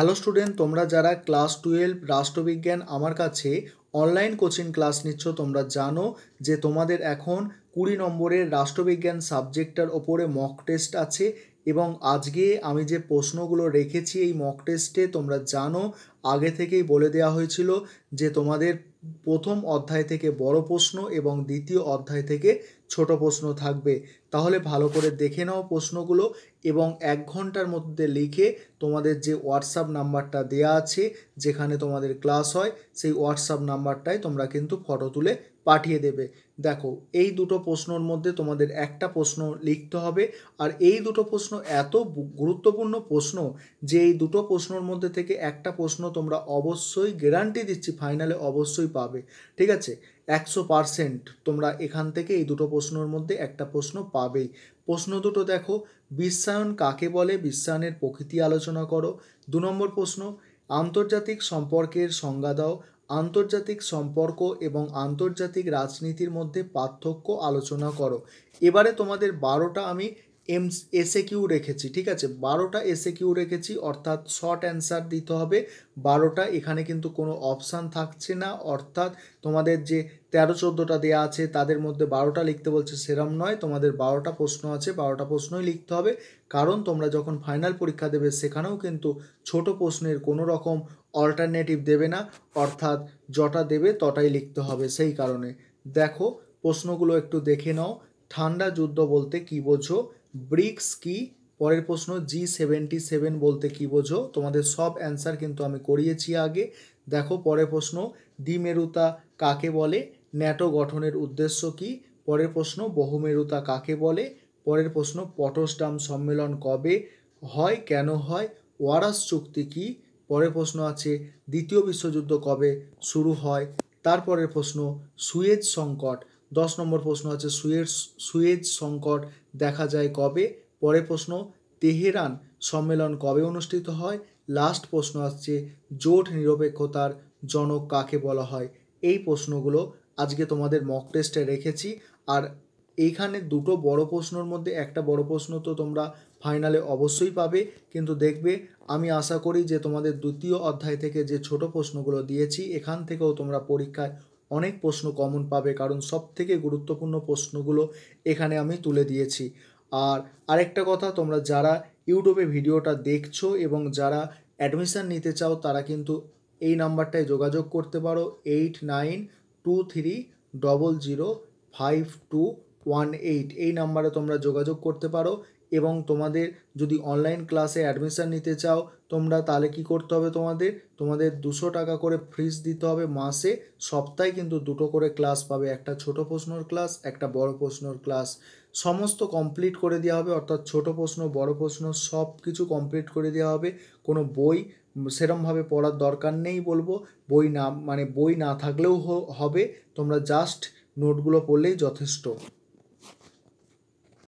hello student তোমরা যারা class twelve রাষ্ট্রবিজ্ঞান আমার কাছে অনলাইন কোচিং ক্লাস নিচ্ছ তোমরা জানো যে তোমাদের এখন কুড়ি নম্বরের রাষ্ট্রবিজ্ঞান সাবজেক্টটার ওপরে মক টেস্ট আছে এবং আজকে আমি যে প্রশ্নগুলো রেখেছি এই মক টেস্টে তোমরা জানো আগে থেকেই বলে দেওয়া হয়েছিল যে তোমাদের প্রথম অধ্যায় থেকে বড় প্রশ্ন এবং দ্বিতীয় অধ্যায় থেকে ছোট প্রশ্ন থাকবে তাহলে ভালো করে দেখে নাও প্রশ্নগুলো এবং এক ঘন্টার মধ্যে লিখে তোমাদের যে হোয়াটসঅ্যাপ নাম্বারটা দেয়া আছে যেখানে তোমাদের ক্লাস হয় সেই হোয়াটসঅ্যাপ নাম্বারটায় তোমরা কিন্তু ফটো তুলে পাঠিয়ে দেবে দেখো এই দুটো প্রশ্নর মধ্যে তোমাদের একটা প্রশ্ন লিখতে হবে আর এই দুটো প্রশ্ন এত গুরুত্বপূর্ণ প্রশ্ন যে এই দুটো প্রশ্নর মধ্যে থেকে একটা প্রশ্ন তোমরা অবশ্যই গ্যারান্টি দিচ্ছি ফাইনালে অবশ্যই পাবে ঠিক আছে একশো পারসেন্ট তোমরা এখান থেকে এই দুটো প্রশ্নের মধ্যে একটা প্রশ্ন পাবেই প্রশ্ন দুটো দেখো বিশ্বায়ন কাকে বলে বিশ্বায়নের প্রকৃতি আলোচনা করো দু নম্বর প্রশ্ন আন্তর্জাতিক সম্পর্কের সংজ্ঞা দাও আন্তর্জাতিক সম্পর্ক এবং আন্তর্জাতিক রাজনীতির মধ্যে পার্থক্য আলোচনা করো এবারে তোমাদের বারোটা আমি এম এসে কিউ রেখেছি ঠিক আছে বারোটা এসে কিউ রেখেছি অর্থাৎ শর্ট অ্যান্সার দিতে হবে বারোটা এখানে কিন্তু কোনো অপশান থাকছে না অর্থাৎ তোমাদের যে তেরো চোদ্দোটা দেয়া আছে তাদের মধ্যে বারোটা লিখতে বলছে সেরম নয় তোমাদের বারোটা প্রশ্ন আছে বারোটা প্রশ্নই লিখতে হবে কারণ তোমরা যখন ফাইনাল পরীক্ষা দেবে সেখানেও কিন্তু ছোট প্রশ্নের কোনো রকম অল্টারনেটিভ দেবে না অর্থাৎ যটা দেবে তটাই লিখতে হবে সেই কারণে দেখো প্রশ্নগুলো একটু দেখে নাও ঠান্ডা যুদ্ধ বলতে কী বোঝো ব্রিক্স কি পরের প্রশ্ন জি সেভেন্টি সেভেন বলতে কি বোঝো তোমাদের সব অ্যান্সার কিন্তু আমি করিয়েছি আগে দেখো পরের প্রশ্ন দ্বিমেরুতা কাকে বলে ন্যাটো গঠনের উদ্দেশ্য কি পরের প্রশ্ন বহুমেরুতা কাকে বলে পরের প্রশ্ন পটসডাম সম্মেলন কবে হয় কেন হয় ওয়ারাস চুক্তি কি পরের প্রশ্ন আছে দ্বিতীয় বিশ্বযুদ্ধ কবে শুরু হয় তারপরের প্রশ্ন সুয়েজ সংকট দশ নম্বর প্রশ্ন আছে সুয়েজ সুয়েজ সংকট দেখা যায় কবে পরের প্রশ্ন তেহেরান সম্মেলন কবে অনুষ্ঠিত হয় লাস্ট প্রশ্ন আসছে জোট নিরপেক্ষতার জনক কাকে বলা হয় এই প্রশ্নগুলো আজকে তোমাদের মক টেস্টে রেখেছি আর এইখানে দুটো বড় প্রশ্নর মধ্যে একটা বড় প্রশ্ন তো তোমরা ফাইনালে অবশ্যই পাবে কিন্তু দেখবে আমি আশা করি যে তোমাদের দ্বিতীয় অধ্যায় থেকে যে ছোট প্রশ্নগুলো দিয়েছি এখান থেকেও তোমরা পরীক্ষায় অনেক প্রশ্ন কমন পাবে কারণ সব থেকে গুরুত্বপূর্ণ প্রশ্নগুলো এখানে আমি তুলে দিয়েছি আর আরেকটা কথা তোমরা যারা ইউটিউবে ভিডিওটা দেখছো এবং যারা অ্যাডমিশান নিতে চাও তারা কিন্তু এই নাম্বারটায় যোগাযোগ করতে পারো eight nine two three double zero five two one eight এই নাম্বারে তোমরা যোগাযোগ করতে পারো এবং তোমাদের যদি অনলাইন ক্লাসে অ্যাডমিশান নিতে চাও তোমরা তাহলে কি করতে হবে তোমাদের তোমাদের দুশো টাকা করে ফ্রিজ দিতে হবে মাসে সপ্তাহে কিন্তু দুটো করে ক্লাস পাবে একটা ছোট প্রশ্নর ক্লাস একটা বড় প্রশ্নর ক্লাস সমস্ত কমপ্লিট করে দেওয়া হবে অর্থাৎ ছোট প্রশ্ন বড় প্রশ্ন সব কিছু কমপ্লিট করে দেওয়া হবে কোনো বই সেরমভাবে পড়ার দরকার নেই বলবো বই না মানে বই না থাকলেও হবে তোমরা জাস্ট নোটগুলো পড়লেই যথেষ্ট